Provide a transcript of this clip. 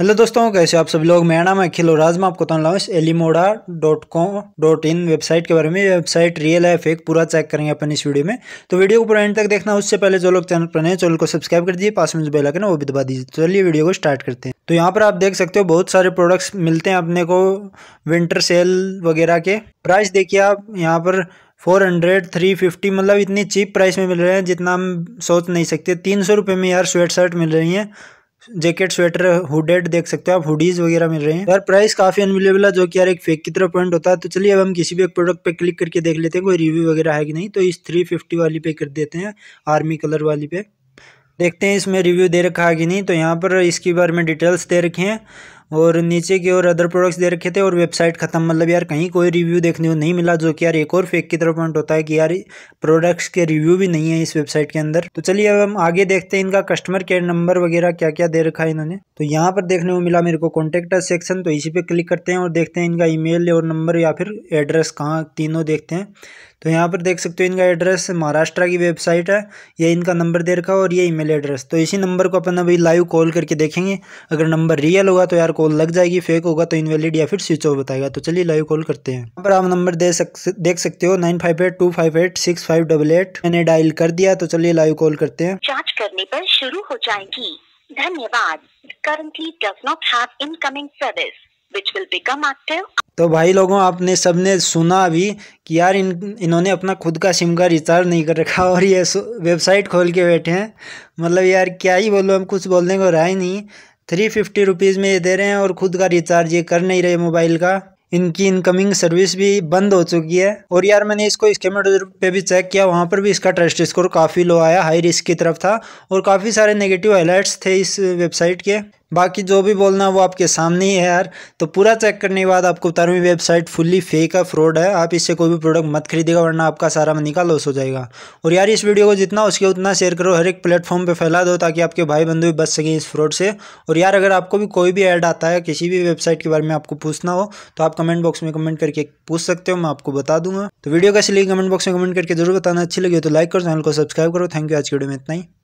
hello दोस्तों कैसे आप सभी लोग मेरा नाम अखिल और आज मैं आपको बताऊँ इस एलिमोडा dot com dot in website के बारे में वेबसाइट रियल है फेक पूरा चेक करेंगे अपन इस वीडियो में तो वीडियो को पूरा एंड तक देखना उससे पहले जो लोग चैनल पर नए चैनल को सब्सक्राइब कर दीजिए पास में जो बेल है वो भी दबा दीजिए तो चलिए वीडियो को स्टार्ट करते हैं तो यहाँ पर आप देख सकते हो बहुत सारे प्रोडक्ट्स मिलते हैं अपने को विंटर सेल वगैरह के प्राइस देखिए आप यहाँ पर फोर हंड्रेड थ्री फिफ्टी मतलब इतनी चीप प्राइस में मिल रहे हैं जितना हम सोच नहीं सकते तीन सौ रुपये में यार स्वेट शर्ट मिल रही हैं जैकेट स्वेटर हुडेड देख सकते हो आप हुडीज वगैरह मिल रहे हैं यार प्राइस काफी अनबिलेबल है जो कि यार एक फेक की तरह पॉइंट होता है तो चलिए अब हम किसी भी एक प्रोडक्ट पे क्लिक करके देख लेते हैं कोई रिव्यू वगैरह है कि नहीं तो इस 350 वाली पे कर देते हैं आर्मी कलर वाली पे देखते हैं इसमें रिव्यू दे रखा है कि नहीं तो यहाँ पर इसके बारे में डिटेल्स दे रखे हैं और नीचे की ओर अदर प्रोडक्ट्स दे रखे थे और वेबसाइट खत्म मतलब यार कहीं कोई रिव्यू देखने को नहीं मिला जो कि यार एक और फेक की तरफ पॉइंट होता है कि यार प्रोडक्ट्स के रिव्यू भी नहीं है इस वेबसाइट के अंदर तो चलिए अब हम आगे देखते हैं इनका कस्टमर केयर नंबर वगैरह क्या क्या दे रखा है इन्होंने तो यहाँ पर देखने को मिला मेरे को कॉन्टेक्ट सेक्शन तो इसी पर क्लिक करते हैं और देखते हैं इनका ई और नंबर या फिर एड्रेस कहाँ तीनों देखते हैं तो यहाँ पर देख सकते हो इनका एड्रेस महाराष्ट्र की वेबसाइट है ये इनका नंबर दे रखा है और ये ईमेल एड्रेस तो इसी नंबर को अपन अभी लाइव कॉल करके देखेंगे अगर नंबर रियल होगा तो यार कॉल लग जाएगी फेक होगा तो इनवैलिड या फिर स्विच ऑफ बताएगा तो चलिए लाइव कॉल करते हैं यहाँ पर आप नंबर दे सक, देख सकते हो nine five eight two five eight six five double eight मैंने डायल कर दिया तो चलिए लाइव कॉल करते हैं जांच करने पर शुरू हो जाएगी धन्यवाद करंटली डज नॉट have तो भाई लोगों आपने सबने सुना अभी कि यार इन इन्होंने अपना खुद का सिम का रिचार्ज नहीं कर रखा और ये वेबसाइट खोल के बैठे हैं मतलब यार क्या ही बोलो हम कुछ बोलने को रहा ही नहीं थ्री फिफ्टी रुपीज़ में ये दे रहे हैं और ख़ुद का रिचार्ज ये कर नहीं रहे मोबाइल का इनकी इनकमिंग सर्विस भी बंद हो चुकी है और यार मैंने इसको स्केमेटर पे भी चेक किया वहाँ पर भी इसका ट्रस्ट स्कोर काफ़ी लो आया हाई रिस्क की तरफ था और काफ़ी सारे नेगेटिव हाईलाइट्स थे इस वेबसाइट के बाकी जो भी बोलना है वो आपके सामने ही है यार तो पूरा चेक करने के बाद आपको बता रहा हूँ वेबसाइट फुल्ली फेक है फ्रॉड है आप इससे कोई भी प्रोडक्ट मत खरीदेगा वरना आपका सारा मनी का लॉस हो जाएगा और यार इस वीडियो को जितना उसके उतना शेयर करो हर एक प्लेटफॉर्म पर फैला दो ताकि आपके भाई बंधु भी बच सकें इस फ्रॉड से और यार अगर आपको भी कोई भी ऐड आता है किसी भी वेबसाइट के बारे में आपको पूछना हो तो आप कमेंट बॉक्स में कमेंट करके पूछ सकते हो मैं आपको बता दूंगा तो वीडियो कैसे लिए कमेंट बॉक्स में कमेंट करके जरूर बताना अच्छी लगी तो लाइक करो चैनल को सब्सक्राइब करो थैंक यू आज की वीडियो में इतना ही